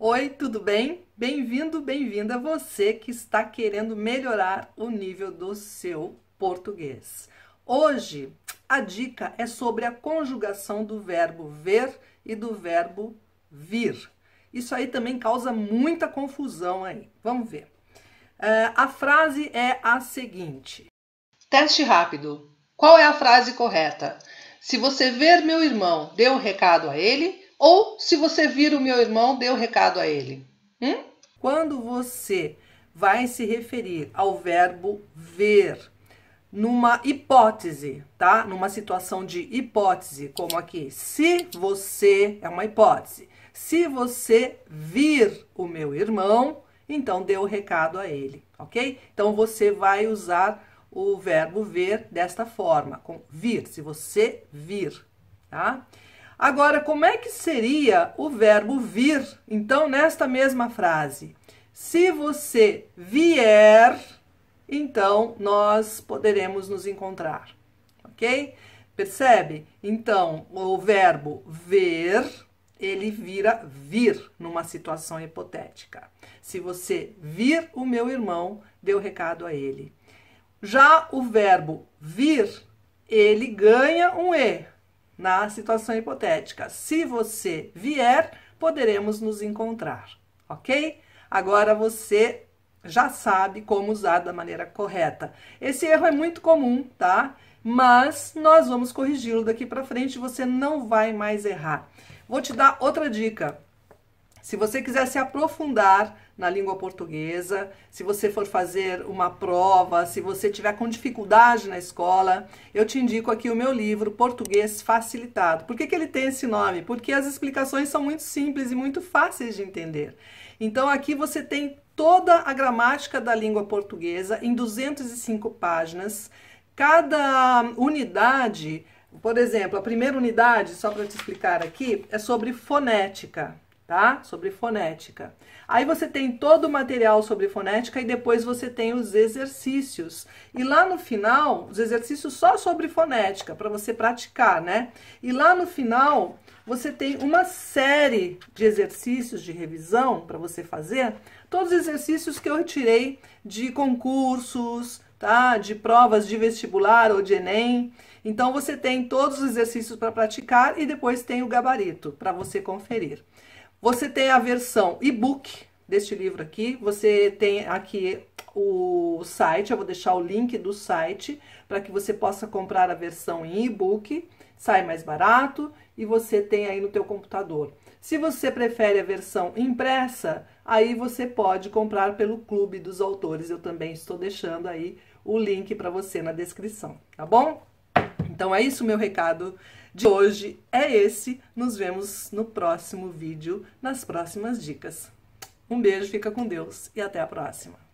Oi, tudo bem? Bem-vindo, bem-vinda você que está querendo melhorar o nível do seu português. Hoje a dica é sobre a conjugação do verbo ver e do verbo vir. Isso aí também causa muita confusão aí. Vamos ver. Uh, a frase é a seguinte: Teste rápido. Qual é a frase correta? Se você ver meu irmão, dê um recado a ele, ou se você vir o meu irmão, dê um recado a ele. Hum? Quando você vai se referir ao verbo ver numa hipótese, tá? Numa situação de hipótese, como aqui, se você é uma hipótese. Se você vir o meu irmão, então dê o recado a ele, ok? Então você vai usar o verbo ver desta forma, com vir, se você vir, tá? Agora, como é que seria o verbo vir? Então, nesta mesma frase, se você vier, então nós poderemos nos encontrar, ok? Percebe? Então, o verbo ver, ele vira vir numa situação hipotética. Se você vir o meu irmão, dê o recado a ele. Já o verbo vir, ele ganha um E na situação hipotética. Se você vier, poderemos nos encontrar, ok? Agora você já sabe como usar da maneira correta. Esse erro é muito comum, tá? Mas nós vamos corrigi-lo daqui para frente, você não vai mais errar. Vou te dar outra dica. Se você quiser se aprofundar na língua portuguesa, se você for fazer uma prova, se você tiver com dificuldade na escola, eu te indico aqui o meu livro Português Facilitado. Por que, que ele tem esse nome? Porque as explicações são muito simples e muito fáceis de entender. Então aqui você tem toda a gramática da língua portuguesa em 205 páginas. Cada unidade, por exemplo, a primeira unidade, só para te explicar aqui, é sobre fonética tá? Sobre fonética. Aí você tem todo o material sobre fonética e depois você tem os exercícios. E lá no final, os exercícios só sobre fonética, para você praticar, né? E lá no final, você tem uma série de exercícios de revisão para você fazer, todos os exercícios que eu tirei de concursos, tá? De provas de vestibular ou de ENEM. Então você tem todos os exercícios para praticar e depois tem o gabarito para você conferir. Você tem a versão e-book deste livro aqui. Você tem aqui o site, eu vou deixar o link do site para que você possa comprar a versão em e-book, sai mais barato e você tem aí no teu computador. Se você prefere a versão impressa, aí você pode comprar pelo Clube dos Autores. Eu também estou deixando aí o link para você na descrição, tá bom? Então é isso meu recado de hoje, é esse. Nos vemos no próximo vídeo, nas próximas dicas. Um beijo, fica com Deus e até a próxima.